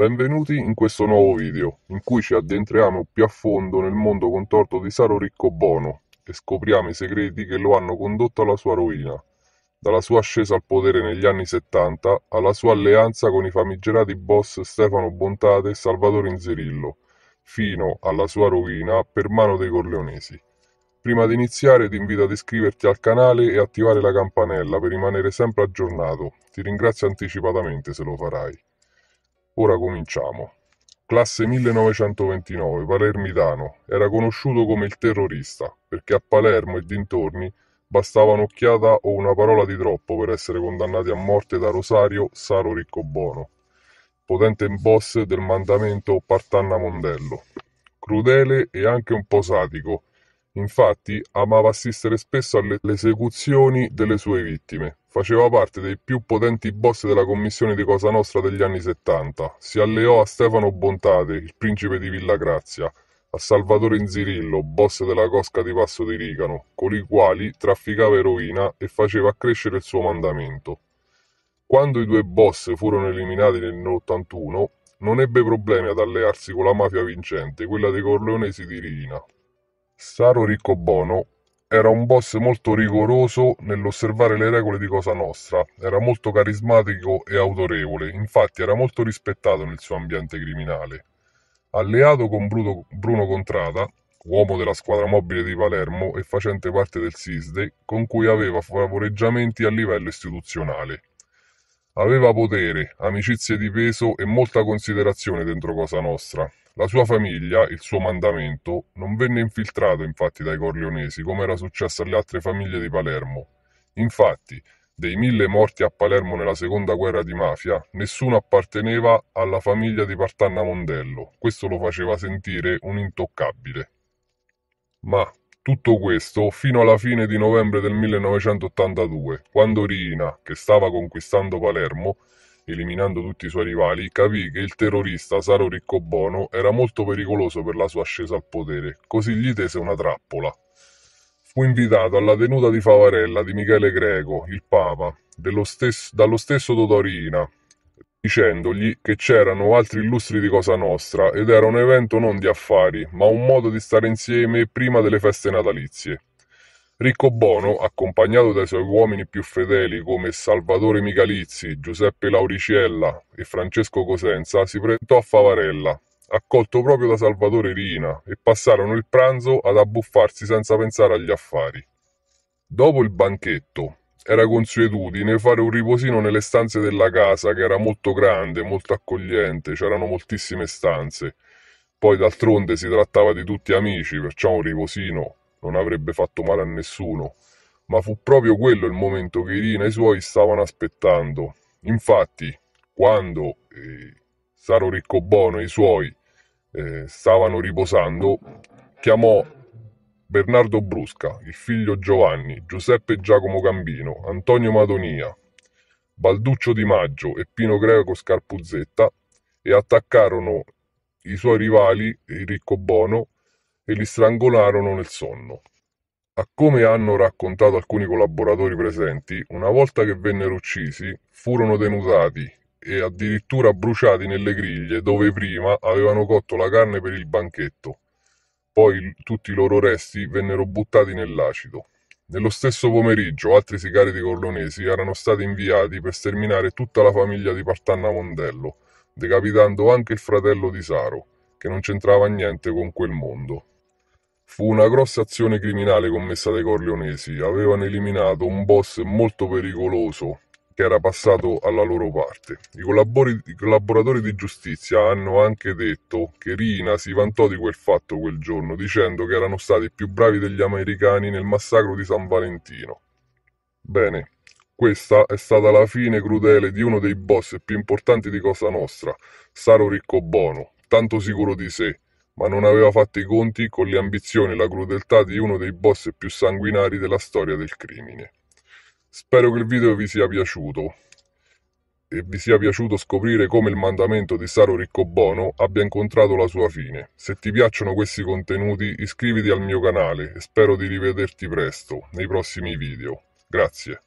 Benvenuti in questo nuovo video, in cui ci addentriamo più a fondo nel mondo contorto di Saro Ricco Bono e scopriamo i segreti che lo hanno condotto alla sua rovina, dalla sua ascesa al potere negli anni 70 alla sua alleanza con i famigerati boss Stefano Bontate e Salvatore Inzerillo, fino alla sua rovina per mano dei Corleonesi. Prima di iniziare ti invito ad iscriverti al canale e attivare la campanella per rimanere sempre aggiornato. Ti ringrazio anticipatamente se lo farai. Ora cominciamo. Classe 1929, palermitano, era conosciuto come il terrorista, perché a Palermo e dintorni bastava un'occhiata o una parola di troppo per essere condannati a morte da Rosario Saro Riccobono, potente boss del mandamento Partanna Mondello. Crudele e anche un po' sadico, Infatti, amava assistere spesso alle esecuzioni delle sue vittime. Faceva parte dei più potenti boss della commissione di Cosa Nostra degli anni 70. Si alleò a Stefano Bontate, il principe di Villa Grazia, a Salvatore Inzirillo, boss della cosca di Passo di Rigano, con i quali trafficava eroina e faceva crescere il suo mandamento. Quando i due boss furono eliminati nell'81, non ebbe problemi ad allearsi con la mafia vincente, quella dei Corleonesi di Rina, Saro Riccobono era un boss molto rigoroso nell'osservare le regole di Cosa Nostra, era molto carismatico e autorevole, infatti era molto rispettato nel suo ambiente criminale. Alleato con Bruno, Bruno Contrada, uomo della squadra mobile di Palermo e facente parte del SISDE, con cui aveva favoreggiamenti a livello istituzionale. Aveva potere, amicizie di peso e molta considerazione dentro Cosa Nostra. La sua famiglia, il suo mandamento, non venne infiltrato infatti dai corleonesi come era successo alle altre famiglie di Palermo. Infatti, dei mille morti a Palermo nella seconda guerra di mafia, nessuno apparteneva alla famiglia di Partanna Mondello. Questo lo faceva sentire un intoccabile. Ma tutto questo fino alla fine di novembre del 1982, quando Riina, che stava conquistando Palermo, eliminando tutti i suoi rivali, capì che il terrorista Saro Riccobono era molto pericoloso per la sua ascesa al potere, così gli tese una trappola. Fu invitato alla tenuta di Favarella di Michele Greco, il Papa, dello stes- dallo stesso Totorina, dicendogli che c'erano altri illustri di Cosa Nostra ed era un evento non di affari, ma un modo di stare insieme prima delle feste natalizie. Ricco Bono, accompagnato dai suoi uomini più fedeli come Salvatore Michalizzi, Giuseppe Lauriciella e Francesco Cosenza, si presentò a Favarella, accolto proprio da Salvatore Rina, e passarono il pranzo ad abbuffarsi senza pensare agli affari. Dopo il banchetto, era consuetudine fare un riposino nelle stanze della casa, che era molto grande, molto accogliente, c'erano moltissime stanze. Poi d'altronde si trattava di tutti amici, perciò un riposino non avrebbe fatto male a nessuno. Ma fu proprio quello il momento che Irina e i suoi stavano aspettando. Infatti, quando eh, Saro Riccobono e i suoi eh, stavano riposando, chiamò Bernardo Brusca, il figlio Giovanni, Giuseppe Giacomo Gambino, Antonio Madonia, Balduccio Di Maggio e Pino Greco Scarpuzzetta e attaccarono i suoi rivali, il ricco Bono, e li strangolarono nel sonno. A come hanno raccontato alcuni collaboratori presenti, una volta che vennero uccisi, furono denudati e addirittura bruciati nelle griglie dove prima avevano cotto la carne per il banchetto poi tutti i loro resti vennero buttati nell'acido. Nello stesso pomeriggio altri sicari di Corlonesi erano stati inviati per sterminare tutta la famiglia di Partanna Mondello, decapitando anche il fratello di Saro, che non c'entrava niente con quel mondo. Fu una grossa azione criminale commessa dai Corleonesi, avevano eliminato un boss molto pericoloso che era passato alla loro parte. I, collaboratori di giustizia hanno anche detto che Rina si vantò di quel fatto quel giorno, dicendo che erano stati più bravi degli americani nel massacro di San Valentino. Bene, questa è stata la fine crudele di uno dei boss più importanti di Cosa Nostra, Saro Riccobono, tanto sicuro di sé, ma non aveva fatto i conti con le ambizioni e la crudeltà di uno dei boss più sanguinari della storia del crimine. Spero che il video vi sia piaciuto e vi sia piaciuto scoprire come il mandamento di Saro Riccobono abbia incontrato la sua fine. Se ti piacciono questi contenuti iscriviti al mio canale e spero di rivederti presto nei prossimi video. Grazie.